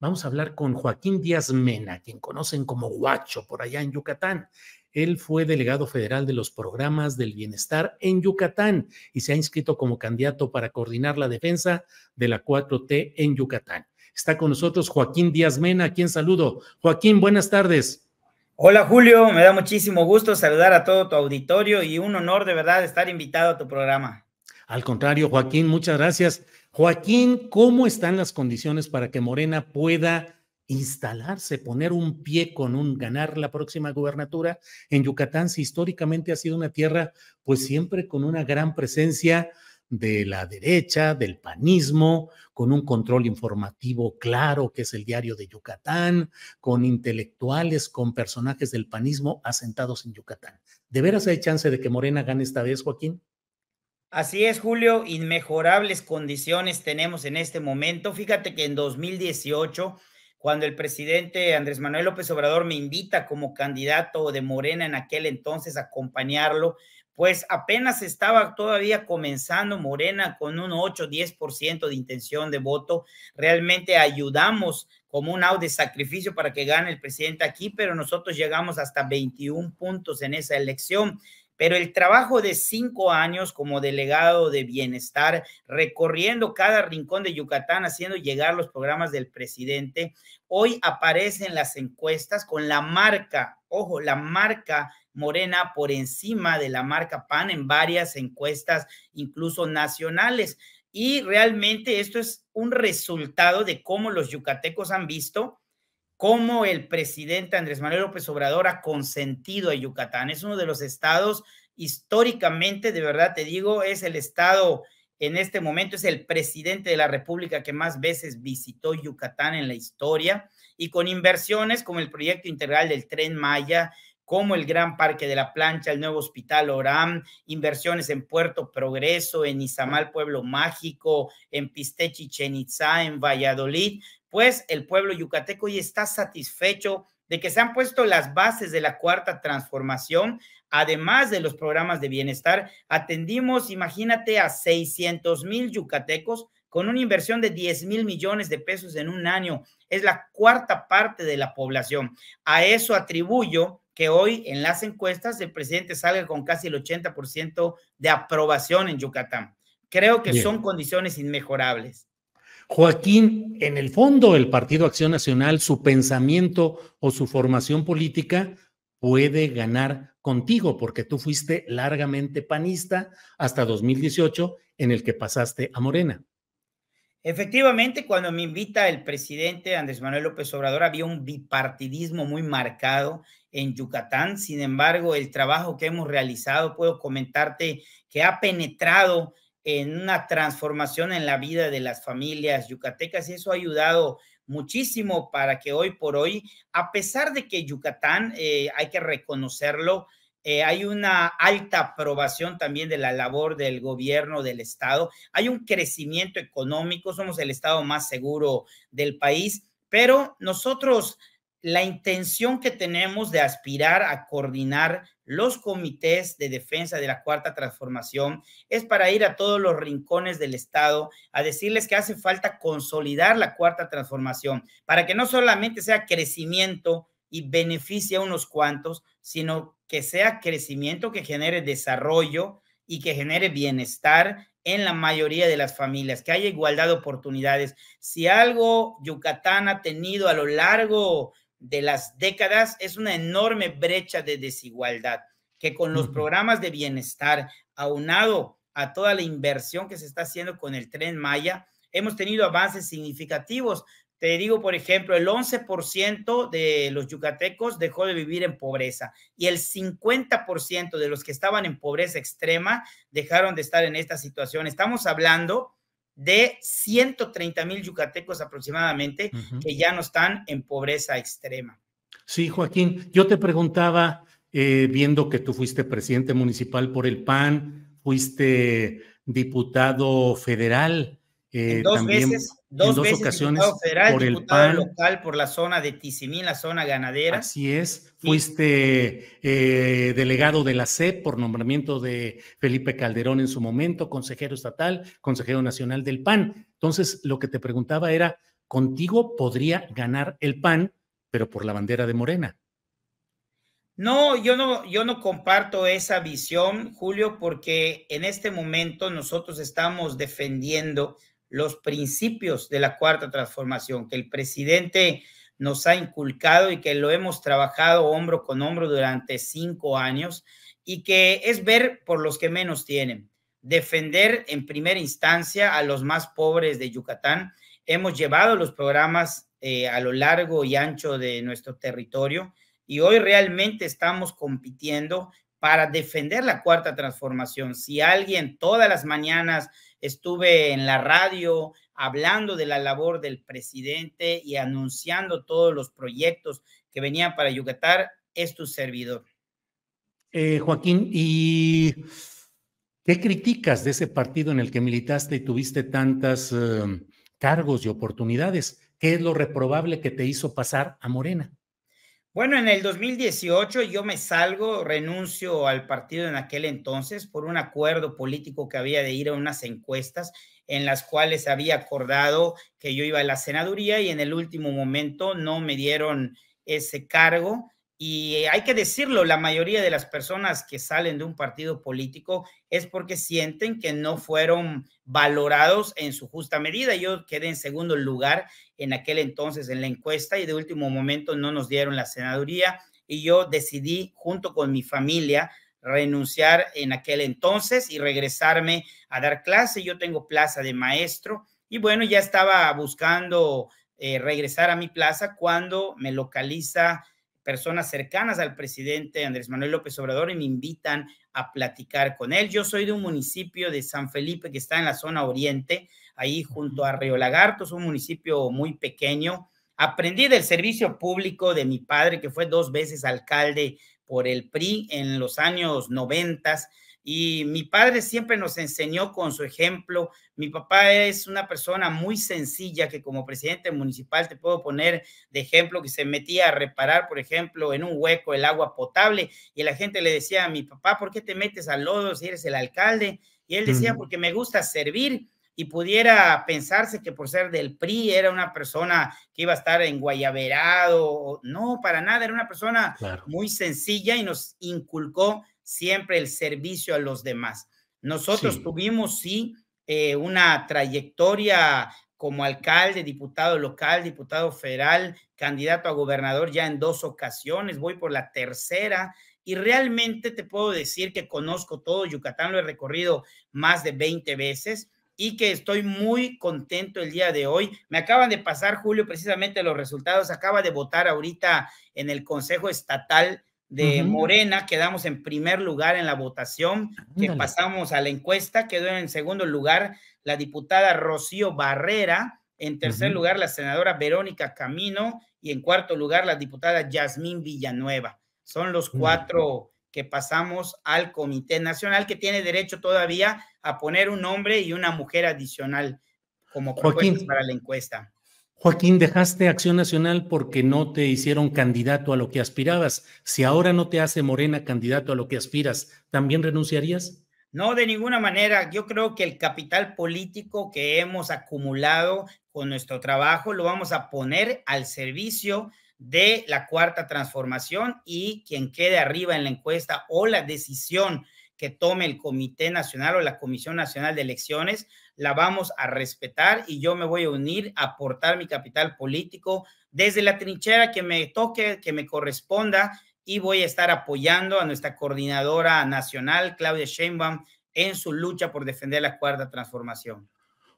vamos a hablar con Joaquín Díaz Mena, quien conocen como Guacho por allá en Yucatán. Él fue delegado federal de los programas del bienestar en Yucatán y se ha inscrito como candidato para coordinar la defensa de la 4T en Yucatán. Está con nosotros Joaquín Díaz Mena, a quien saludo. Joaquín, buenas tardes. Hola Julio, me da muchísimo gusto saludar a todo tu auditorio y un honor de verdad estar invitado a tu programa. Al contrario, Joaquín, muchas gracias. Joaquín, ¿cómo están las condiciones para que Morena pueda instalarse, poner un pie con un ganar la próxima gubernatura en Yucatán, si históricamente ha sido una tierra, pues siempre con una gran presencia de la derecha, del panismo, con un control informativo claro, que es el diario de Yucatán, con intelectuales, con personajes del panismo asentados en Yucatán. ¿De veras hay chance de que Morena gane esta vez, Joaquín? Así es, Julio, inmejorables condiciones tenemos en este momento. Fíjate que en 2018, cuando el presidente Andrés Manuel López Obrador me invita como candidato de Morena en aquel entonces a acompañarlo, pues apenas estaba todavía comenzando Morena con un 8-10% de intención de voto. Realmente ayudamos como un au de sacrificio para que gane el presidente aquí, pero nosotros llegamos hasta 21 puntos en esa elección pero el trabajo de cinco años como delegado de bienestar, recorriendo cada rincón de Yucatán, haciendo llegar los programas del presidente, hoy aparecen las encuestas con la marca, ojo, la marca Morena por encima de la marca PAN en varias encuestas, incluso nacionales. Y realmente esto es un resultado de cómo los yucatecos han visto cómo el presidente Andrés Manuel López Obrador ha consentido a Yucatán. Es uno de los estados históricamente, de verdad te digo, es el estado en este momento, es el presidente de la República que más veces visitó Yucatán en la historia y con inversiones como el proyecto integral del tren Maya, como el Gran Parque de la Plancha, el nuevo Hospital Oram, inversiones en Puerto Progreso, en Izamal Pueblo Mágico, en Pistechi Chenitza, en Valladolid, pues el pueblo yucateco ya está satisfecho de que se han puesto las bases de la cuarta transformación, además de los programas de bienestar. Atendimos, imagínate, a 600 mil yucatecos con una inversión de 10 mil millones de pesos en un año. Es la cuarta parte de la población. A eso atribuyo que hoy en las encuestas el presidente salga con casi el 80% de aprobación en Yucatán. Creo que son condiciones inmejorables. Joaquín, en el fondo, el Partido Acción Nacional, su pensamiento o su formación política puede ganar contigo, porque tú fuiste largamente panista hasta 2018, en el que pasaste a Morena. Efectivamente, cuando me invita el presidente Andrés Manuel López Obrador, había un bipartidismo muy marcado en Yucatán. Sin embargo, el trabajo que hemos realizado, puedo comentarte que ha penetrado en una transformación en la vida de las familias yucatecas y eso ha ayudado muchísimo para que hoy por hoy, a pesar de que Yucatán, eh, hay que reconocerlo, eh, hay una alta aprobación también de la labor del gobierno del Estado, hay un crecimiento económico, somos el Estado más seguro del país, pero nosotros la intención que tenemos de aspirar a coordinar los comités de defensa de la cuarta transformación es para ir a todos los rincones del Estado a decirles que hace falta consolidar la cuarta transformación para que no solamente sea crecimiento y beneficie a unos cuantos, sino que sea crecimiento que genere desarrollo y que genere bienestar en la mayoría de las familias, que haya igualdad de oportunidades. Si algo Yucatán ha tenido a lo largo de las décadas es una enorme brecha de desigualdad que con los programas de bienestar aunado a toda la inversión que se está haciendo con el tren Maya, hemos tenido avances significativos. Te digo, por ejemplo, el 11% de los yucatecos dejó de vivir en pobreza y el 50% de los que estaban en pobreza extrema dejaron de estar en esta situación. Estamos hablando de 130 mil yucatecos aproximadamente que ya no están en pobreza extrema. Sí, Joaquín, yo te preguntaba, eh, viendo que tú fuiste presidente municipal por el PAN, fuiste diputado federal. Eh, dos veces dos, ocasiones por el PAN. local por la zona de Tizimín, la zona ganadera. Así es, fuiste eh, delegado de la CEP por nombramiento de Felipe Calderón en su momento, consejero estatal, consejero nacional del PAN. Entonces, lo que te preguntaba era, contigo podría ganar el PAN, pero por la bandera de Morena. No, yo no, yo no comparto esa visión, Julio, porque en este momento nosotros estamos defendiendo los principios de la cuarta transformación que el presidente nos ha inculcado y que lo hemos trabajado hombro con hombro durante cinco años y que es ver por los que menos tienen, defender en primera instancia a los más pobres de Yucatán. Hemos llevado los programas eh, a lo largo y ancho de nuestro territorio y hoy realmente estamos compitiendo para defender la cuarta transformación. Si alguien todas las mañanas estuve en la radio hablando de la labor del presidente y anunciando todos los proyectos que venían para Yucatán, es tu servidor. Eh, Joaquín, ¿y qué criticas de ese partido en el que militaste y tuviste tantas eh, cargos y oportunidades? ¿Qué es lo reprobable que te hizo pasar a Morena? Bueno, en el 2018 yo me salgo, renuncio al partido en aquel entonces por un acuerdo político que había de ir a unas encuestas en las cuales había acordado que yo iba a la senaduría y en el último momento no me dieron ese cargo y hay que decirlo, la mayoría de las personas que salen de un partido político es porque sienten que no fueron valorados en su justa medida. Yo quedé en segundo lugar en aquel entonces en la encuesta y de último momento no nos dieron la senaduría y yo decidí junto con mi familia renunciar en aquel entonces y regresarme a dar clase. Yo tengo plaza de maestro y bueno, ya estaba buscando eh, regresar a mi plaza cuando me localiza personas cercanas al presidente Andrés Manuel López Obrador y me invitan a platicar con él. Yo soy de un municipio de San Felipe que está en la zona oriente, ahí junto a Río Lagarto, es un municipio muy pequeño. Aprendí del servicio público de mi padre, que fue dos veces alcalde por el PRI en los años noventas y mi padre siempre nos enseñó con su ejemplo. Mi papá es una persona muy sencilla que como presidente municipal te puedo poner de ejemplo que se metía a reparar, por ejemplo, en un hueco el agua potable y la gente le decía a mi papá, ¿por qué te metes al lodo si eres el alcalde? Y él decía, porque me gusta servir y pudiera pensarse que por ser del PRI era una persona que iba a estar en Guayaberado. No, para nada, era una persona muy sencilla y nos inculcó siempre el servicio a los demás. Nosotros tuvimos, sí, eh, una trayectoria como alcalde, diputado local, diputado federal, candidato a gobernador ya en dos ocasiones, voy por la tercera y realmente te puedo decir que conozco todo Yucatán, lo he recorrido más de 20 veces y que estoy muy contento el día de hoy. Me acaban de pasar, Julio, precisamente los resultados, acaba de votar ahorita en el Consejo Estatal de Morena, quedamos en primer lugar en la votación, que pasamos a la encuesta, quedó en segundo lugar la diputada Rocío Barrera, en tercer lugar la senadora Verónica Camino y en cuarto lugar la diputada Yasmín Villanueva. Son los cuatro que pasamos al Comité Nacional que tiene derecho todavía a poner un hombre y una mujer adicional como propuestas para la encuesta. Joaquín, dejaste Acción Nacional porque no te hicieron candidato a lo que aspirabas. Si ahora no te hace Morena candidato a lo que aspiras, ¿también renunciarías? No, de ninguna manera. Yo creo que el capital político que hemos acumulado con nuestro trabajo lo vamos a poner al servicio de la cuarta transformación y quien quede arriba en la encuesta o la decisión que tome el Comité Nacional o la Comisión Nacional de Elecciones la vamos a respetar y yo me voy a unir a aportar mi capital político desde la trinchera que me toque, que me corresponda y voy a estar apoyando a nuestra coordinadora nacional, Claudia Sheinbaum, en su lucha por defender la cuarta transformación.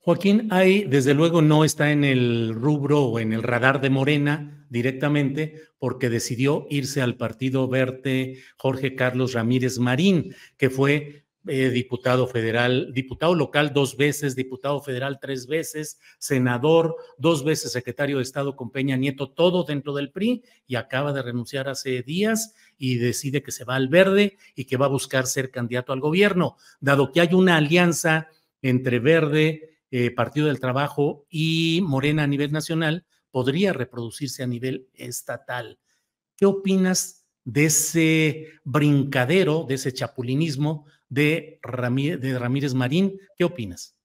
Joaquín, ahí desde luego no está en el rubro o en el radar de Morena directamente porque decidió irse al partido verde Jorge Carlos Ramírez Marín, que fue eh, diputado federal, diputado local dos veces, diputado federal tres veces, senador dos veces, secretario de Estado con Peña Nieto, todo dentro del PRI y acaba de renunciar hace días y decide que se va al verde y que va a buscar ser candidato al gobierno, dado que hay una alianza entre verde, eh, Partido del Trabajo y Morena a nivel nacional, podría reproducirse a nivel estatal. ¿Qué opinas de ese brincadero, de ese chapulinismo de Ramírez, de Ramírez Marín. ¿Qué opinas?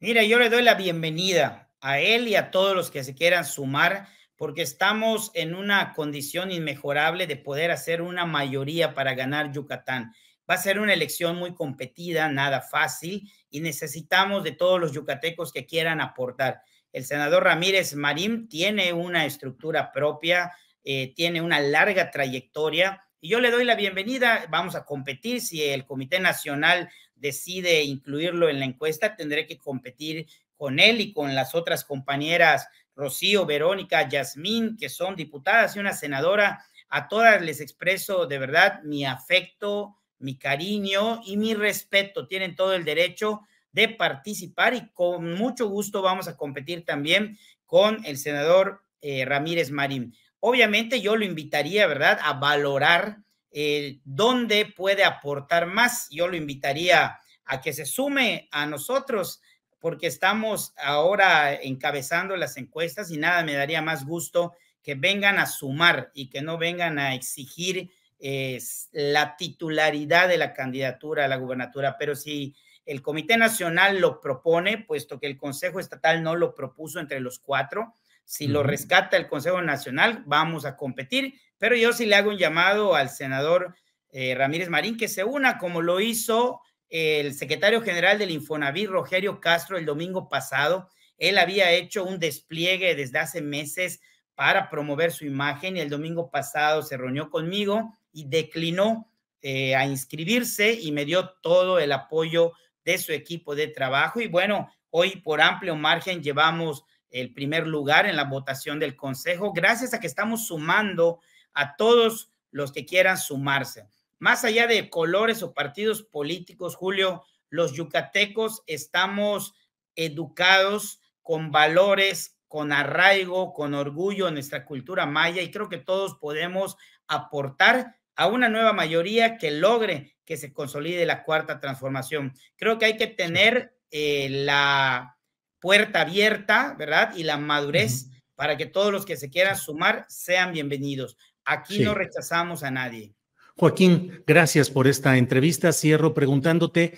Mira, yo le doy la bienvenida a él y a todos los que se quieran sumar, porque estamos en una condición inmejorable de poder hacer una mayoría para ganar Yucatán. Va a ser una elección muy competida, nada fácil, y necesitamos de todos los yucatecos que quieran aportar. El senador Ramírez Marín tiene una estructura propia, eh, tiene una larga trayectoria y yo le doy la bienvenida, vamos a competir, si el Comité Nacional decide incluirlo en la encuesta, tendré que competir con él y con las otras compañeras Rocío, Verónica, Yasmín, que son diputadas y una senadora. A todas les expreso de verdad mi afecto, mi cariño y mi respeto. Tienen todo el derecho de participar y con mucho gusto vamos a competir también con el senador eh, Ramírez Marín obviamente yo lo invitaría, ¿verdad?, a valorar eh, dónde puede aportar más. Yo lo invitaría a que se sume a nosotros porque estamos ahora encabezando las encuestas y nada me daría más gusto que vengan a sumar y que no vengan a exigir eh, la titularidad de la candidatura a la gubernatura. Pero si el Comité Nacional lo propone, puesto que el Consejo Estatal no lo propuso entre los cuatro, si lo rescata el Consejo Nacional, vamos a competir, pero yo sí le hago un llamado al senador eh, Ramírez Marín que se una como lo hizo el secretario general del Infonavit, Rogerio Castro, el domingo pasado. Él había hecho un despliegue desde hace meses para promover su imagen y el domingo pasado se reunió conmigo y declinó eh, a inscribirse y me dio todo el apoyo de su equipo de trabajo. Y bueno, hoy por amplio margen llevamos el primer lugar en la votación del Consejo, gracias a que estamos sumando a todos los que quieran sumarse. Más allá de colores o partidos políticos, Julio, los yucatecos estamos educados con valores, con arraigo, con orgullo en nuestra cultura maya y creo que todos podemos aportar a una nueva mayoría que logre que se consolide la cuarta transformación. Creo que hay que tener eh, la puerta abierta, ¿verdad? Y la madurez para que todos los que se quieran sumar sean bienvenidos. Aquí no rechazamos a nadie. Joaquín, gracias por esta entrevista. Cierro preguntándote,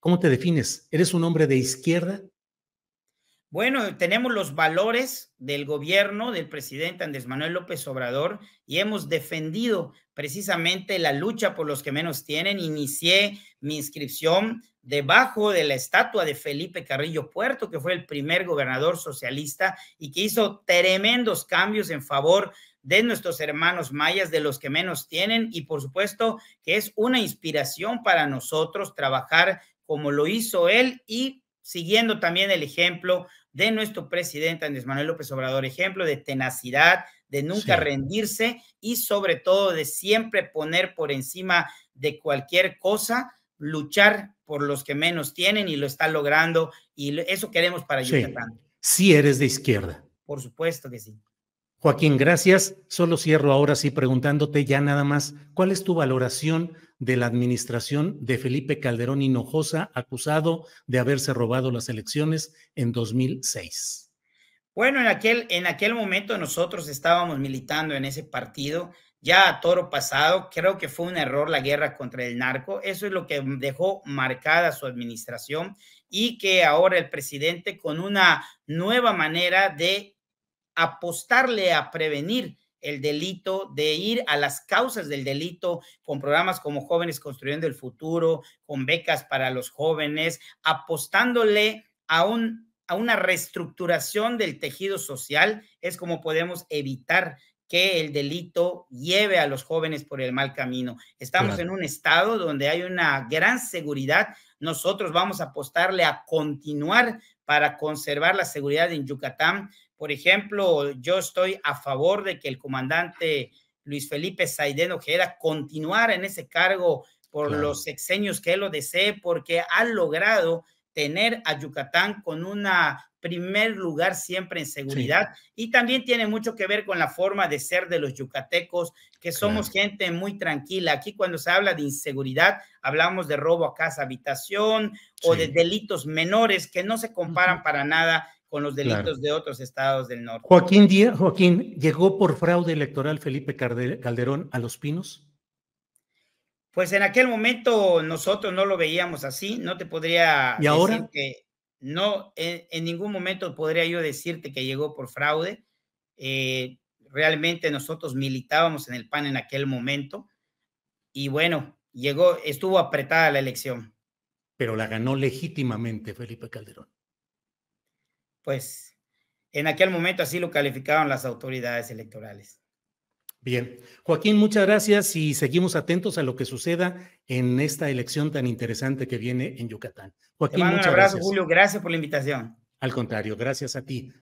¿cómo te defines? ¿Eres un hombre de izquierda? Bueno, tenemos los valores del gobierno del presidente Andrés Manuel López Obrador y hemos defendido precisamente la lucha por los que menos tienen. Inicié mi inscripción debajo de la estatua de Felipe Carrillo Puerto, que fue el primer gobernador socialista y que hizo tremendos cambios en favor de nuestros hermanos mayas, de los que menos tienen y por supuesto que es una inspiración para nosotros trabajar como lo hizo él y siguiendo también el ejemplo de nuestro presidente Andrés Manuel López Obrador, ejemplo de tenacidad, de nunca rendirse y sobre todo de siempre poner por encima de cualquier cosa, luchar por los que menos tienen y lo está logrando y eso queremos para Yucatán. Sí. Si eres de izquierda. Por supuesto que sí. Joaquín, gracias. Solo cierro ahora sí preguntándote ya nada más, ¿cuál es tu valoración de la administración de Felipe Calderón Hinojosa, acusado de haberse robado las elecciones en 2006? Bueno, en aquel, en aquel momento nosotros estábamos militando en ese partido, ya a toro pasado, creo que fue un error la guerra contra el narco, eso es lo que dejó marcada su administración y que ahora el presidente con una nueva manera de apostarle a prevenir el delito, de ir a las causas del delito con programas como Jóvenes Construyendo el Futuro, con becas para los jóvenes, apostándole a, un, a una reestructuración del tejido social, es como podemos evitar que el delito lleve a los jóvenes por el mal camino. Estamos en un estado donde hay una gran seguridad. Nosotros vamos a apostarle a continuar para conservar la seguridad en Yucatán, por ejemplo, yo estoy a favor de que el comandante Luis Felipe Saidén Ojeda continuara en ese cargo por los sexenios que él lo desee, porque ha logrado tener a Yucatán con un primer lugar siempre en seguridad y también tiene mucho que ver con la forma de ser de los yucatecos, que somos gente muy tranquila. Aquí cuando se habla de inseguridad, hablamos de robo a casa, habitación o de delitos menores que no se comparan para nada con los delitos de otros estados del norte. Joaquín, Díaz, Joaquín, ¿llegó por fraude electoral Felipe Calderón a Los Pinos? Pues en aquel momento nosotros no lo veíamos así, no te podría ¿Y ahora? decir que no, en, ningún momento podría yo decirte que llegó por fraude. Eh, realmente nosotros militábamos en el PAN en aquel momento y bueno, llegó, estuvo apretada la elección. Pero la ganó legítimamente Felipe Calderón pues en aquel momento así lo calificaron las autoridades electorales. Bien, Joaquín, muchas gracias y seguimos atentos a lo que suceda en esta elección tan interesante que viene en Yucatán. Joaquín, muchas un abrazo, gracias. Julio, gracias por la invitación. Al contrario, gracias a ti.